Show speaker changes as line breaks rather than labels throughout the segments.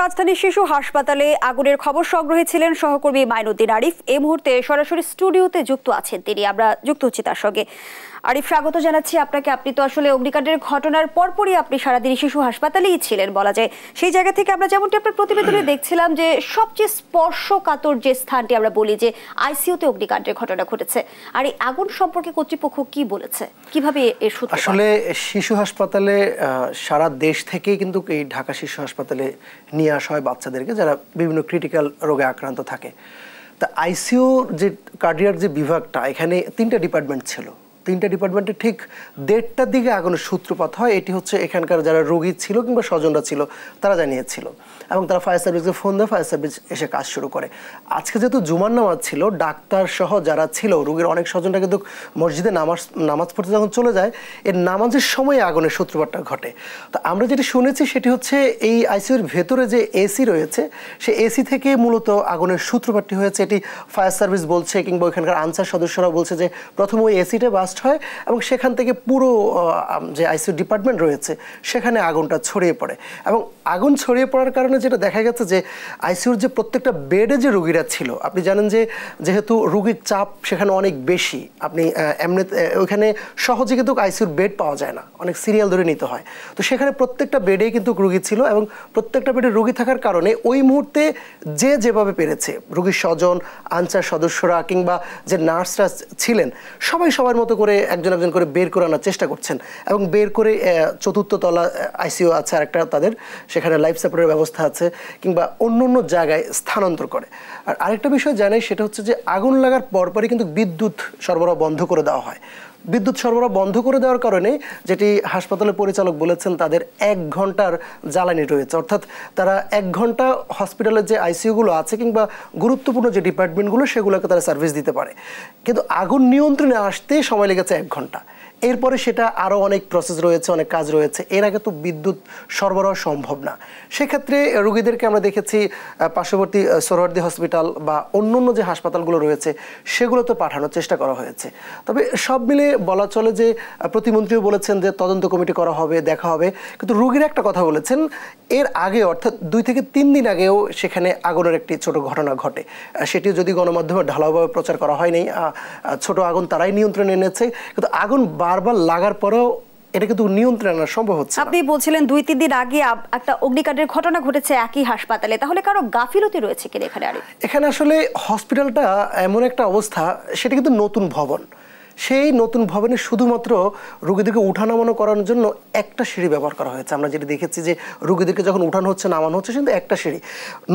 রাজধানী শিশু হাসপাতালে আগুনের খবর সংগ্রহে ছিলেন সহকর্মী মাইনুদ্দিন আরিফ এই মুহূর্তে সরাসরি স্টুডিওতে যুক্ত আছেন তিনি আমরা যুক্ত হচ্ছি তার সঙ্গে আরিফ স্বাগত জানাচ্ছি আপনাকে আপনি তো আসলে অগ্নিকাণ্ডের ঘটনার পরপরই আপনি সারাদিন শিশু হাসপাতালেই ছিলেন বলা যায় সেই জায়গা থেকে আমরা যেমনটি আপনার প্রতিবেদনে হ্যাঁ। দেখছিলাম যে সবচেয়ে স্পর্শকাতর যে স্থানটি আমরা বলি যে আইসিইউতে অগ্নিকাণ্ডের ঘটনা ঘটেছে আর এই আগুন সম্পর্কে কর্তৃপক্ষ কি বলেছে কিভাবে আসলে
শিশু হাসপাতালে সারা দেশ থেকেই কিন্তু এই ঢাকা শিশু হাসপাতালে নিয়ে আসা হয় বাচ্চাদেরকে যারা বিভিন্ন ক্রিটিক্যাল রোগে আক্রান্ত থাকে তা আইসিইউ যে কার্ডিয়ার যে বিভাগটা এখানে তিনটা ডিপার্টমেন্ট ছিল তিনটা ডিপার্টমেন্টে ঠিক দেড়টার দিকে আগুনের সূত্রপাত হয় এটি হচ্ছে এখানকার যারা রোগী ছিল কিংবা স্বজনরা ছিল তারা জানিয়েছিল এবং তারা ফায়ার সার্ভিসকে ফোন দেয় ফায়ার সার্ভিস এসে কাজ শুরু করে আজকে যেহেতু জুমার নামাজ ছিল ডাক্তার সহ যারা ছিল রোগীর অনেক স্বজনরা কিন্তু মসজিদে নামাজ নামাজ পড়তে যখন চলে যায় এর নামাজের সময় আগুনের সূত্রপাতটা ঘটে তো আমরা যেটি শুনেছি সেটি হচ্ছে এই আইসিউর ভেতরে যে এসি রয়েছে সে এসি থেকে মূলত আগুনের সূত্রপাতটি হয়েছে এটি ফায়ার সার্ভিস বলছে কিংবা ওইখানকার আনসার সদস্যরা বলছে যে প্রথম ওই এসিটা বাস্ট ব্লাস্ট হয় এবং সেখান থেকে পুরো যে আইসিউ ডিপার্টমেন্ট রয়েছে সেখানে আগুনটা ছড়িয়ে পড়ে এবং আগুন ছড়িয়ে পড়ার কারণে যেটা দেখা গেছে যে আইসিউর যে প্রত্যেকটা বেডে যে রুগীরা ছিল আপনি জানেন যে যেহেতু রুগীর চাপ সেখানে অনেক বেশি আপনি এমনি ওইখানে সহজে কিন্তু আইসিউর বেড পাওয়া যায় না অনেক সিরিয়াল ধরে নিতে হয় তো সেখানে প্রত্যেকটা বেডেই কিন্তু রুগী ছিল এবং প্রত্যেকটা বেডে রুগী থাকার কারণে ওই মুহূর্তে যে যেভাবে পেরেছে রুগীর স্বজন আনসার সদস্যরা কিংবা যে নার্সরা ছিলেন সবাই সবার মতো করে একজন একজন করে বের করে আনার চেষ্টা করছেন এবং বের করে চতুর্থ তলা আইসিও আছে আরেকটা তাদের সেখানে লাইফ সাপোর্টের ব্যবস্থা আছে কিংবা অন্য অন্য জায়গায় স্থানান্তর করে আর আরেকটা বিষয় জানাই সেটা হচ্ছে যে আগুন লাগার পরপরই কিন্তু বিদ্যুৎ সরবরাহ বন্ধ করে দেওয়া হয় বিদ্যুৎ সরবরাহ বন্ধ করে দেওয়ার কারণে যেটি হাসপাতালের পরিচালক বলেছেন তাদের এক ঘন্টার জ্বালানি রয়েছে অর্থাৎ তারা এক ঘন্টা হসপিটালের যে আইসিইউগুলো আছে কিংবা গুরুত্বপূর্ণ যে ডিপার্টমেন্টগুলো সেগুলোকে তারা সার্ভিস দিতে পারে কিন্তু আগুন নিয়ন্ত্রণে আসতে সময় লেগেছে এক ঘন্টা এরপরে সেটা আরও অনেক প্রসেস রয়েছে অনেক কাজ রয়েছে এর আগে তো বিদ্যুৎ সরবরাহ সম্ভব না সেক্ষেত্রে রুগীদেরকে আমরা দেখেছি পার্শ্ববর্তী সোহরদি হসপিটাল বা অন্য অন্য যে হাসপাতালগুলো রয়েছে সেগুলোতে পাঠানোর চেষ্টা করা হয়েছে তবে সব মিলে বলা চলে যে প্রতিমন্ত্রীও বলেছেন যে তদন্ত কমিটি করা হবে দেখা হবে কিন্তু রুগীর একটা কথা বলেছেন এর আগে অর্থাৎ দুই থেকে তিন দিন আগেও সেখানে আগুনের একটি ছোট ঘটনা ঘটে সেটিও যদি গণমাধ্যমে ঢালাওভাবে প্রচার করা হয়নি ছোট আগুন তারাই নিয়ন্ত্রণে এনেছে কিন্তু আগুন বারবার লাগার পরেও এটা কিন্তু নিয়ন্ত্রণ আনা সম্ভব হচ্ছে আপনি
বলছিলেন দুই তিন দিন আগে একটা অগ্নিকাণ্ডের ঘটনা ঘটেছে একই হাসপাতালে তাহলে কারো গাফিলতি রয়েছে কিনা এখানে
এখানে আসলে হসপিটালটা এমন একটা অবস্থা সেটা কিন্তু নতুন ভবন সেই নতুন ভবনে শুধুমাত্র রুগীদেরকে নামানো করানোর জন্য একটা সিঁড়ি ব্যবহার করা হয়েছে আমরা যেটা দেখেছি যে রুগীদেরকে যখন উঠানো হচ্ছে নামানো হচ্ছে কিন্তু একটা সিঁড়ি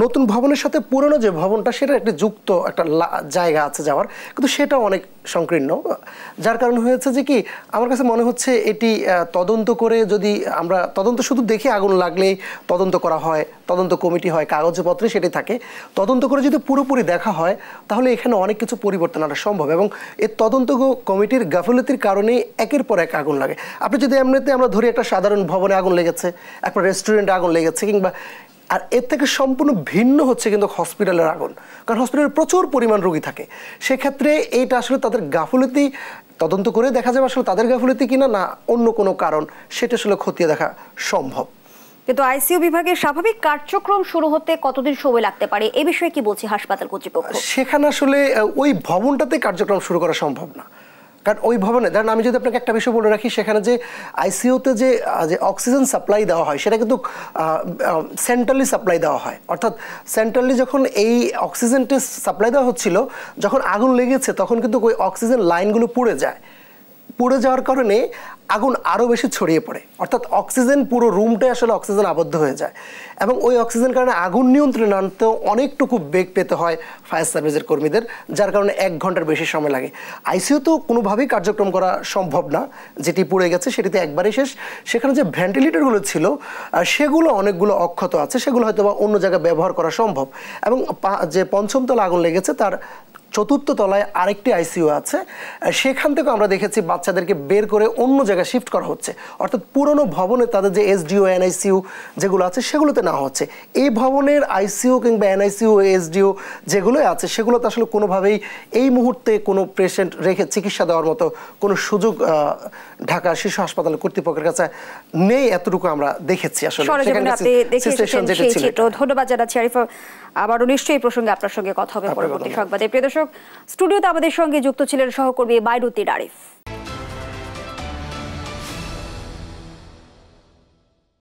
নতুন ভবনের সাথে পুরনো যে ভবনটা সেটা একটা যুক্ত একটা জায়গা আছে যাওয়ার কিন্তু সেটা অনেক সংকীর্ণ যার কারণ হয়েছে যে কি আমার কাছে মনে হচ্ছে এটি তদন্ত করে যদি আমরা তদন্ত শুধু দেখে আগুন লাগলেই তদন্ত করা হয় তদন্ত কমিটি হয় কাগজপত্রে সেটি থাকে তদন্ত করে যদি পুরোপুরি দেখা হয় তাহলে এখানে অনেক কিছু পরিবর্তন আনা সম্ভব এবং এর তদন্ত কমিটির গাফিলতির কারণেই একের পর এক আগুন লাগে আপনি যদি এমনিতে আমরা ধরি একটা সাধারণ ভবনে আগুন লেগেছে একটা রেস্টুরেন্টে আগুন লেগেছে কিংবা আর এর থেকে সম্পূর্ণ ভিন্ন হচ্ছে কিন্তু হসপিটালের আগুন কারণ হসপিটালে প্রচুর পরিমাণ রোগী থাকে সেক্ষেত্রে এইটা আসলে তাদের গাফিলতি তদন্ত করে দেখা যাবে আসলে তাদের গাফিলতি কিনা না অন্য কোনো কারণ সেটা আসলে খতিয়ে দেখা সম্ভব
কিন্তু আইসিইউ বিভাগের স্বাভাবিক কার্যক্রম শুরু হতে কতদিন সময় লাগতে পারে এ বিষয়ে কি বলছে হাসপাতাল কর্তৃপক্ষ
সেখানে আসলে ওই ভবনটাতে কার্যক্রম শুরু করা সম্ভব না কারণ ওই ভবনে ধরেন আমি যদি আপনাকে একটা বিষয় বলে রাখি সেখানে যে আইসিইউতে যে যে অক্সিজেন সাপ্লাই দেওয়া হয় সেটা কিন্তু সেন্ট্রালি সাপ্লাই দেওয়া হয় অর্থাৎ সেন্ট্রালি যখন এই অক্সিজেনটি সাপ্লাই দেওয়া হচ্ছিল যখন আগুন লেগেছে তখন কিন্তু ওই অক্সিজেন লাইনগুলো পুড়ে যায় পুড়ে যাওয়ার কারণে আগুন আরও বেশি ছড়িয়ে পড়ে অর্থাৎ অক্সিজেন পুরো রুমটাই আসলে অক্সিজেন আবদ্ধ হয়ে যায় এবং ওই অক্সিজেন কারণে আগুন নিয়ন্ত্রণে আনতেও অনেকটুকু বেগ পেতে হয় ফায়ার সার্ভিসের কর্মীদের যার কারণে এক ঘন্টার বেশি সময় লাগে আইসিইউ তো কোনোভাবেই কার্যক্রম করা সম্ভব না যেটি পুড়ে গেছে সেটিতে একবারেই শেষ সেখানে যে ভেন্টিলেটরগুলো ছিল সেগুলো অনেকগুলো অক্ষত আছে সেগুলো হয়তো বা অন্য জায়গায় ব্যবহার করা সম্ভব এবং যে পঞ্চমতলা আগুন লেগেছে তার চতুর্থ তলায় আরেকটি আইসিইউ আছে সেখান থেকে আমরা দেখেছি বাচ্চাদেরকে বের করে অন্য জায়গায় শিফট করা হচ্ছে অর্থাৎ পুরনো ভবনে তাদের যে এসডিও এনআইসিউ যেগুলো আছে সেগুলোতে না হচ্ছে এই ভবনের আইসিইউ কিংবা এনআইসিউ এসডিও যেগুলো আছে সেগুলোতে আসলে কোনোভাবেই এই মুহূর্তে কোনো পেশেন্ট রেখে চিকিৎসা দেওয়ার মতো কোনো সুযোগ ঢাকা শিশু হাসপাতাল কর্তৃপক্ষের কাছে নেই এতটুকু আমরা দেখেছি আসলে
ধন্যবাদ আবারও নিশ্চয়ই প্রসঙ্গে আপনার সঙ্গে কথা হবে পরবর্তী সংবাদে প্রিয় দর্শক স্টুডিওতে আমাদের সঙ্গে যুক্ত ছিলেন সহকর্মী বাইরুদ্দিন আরিফ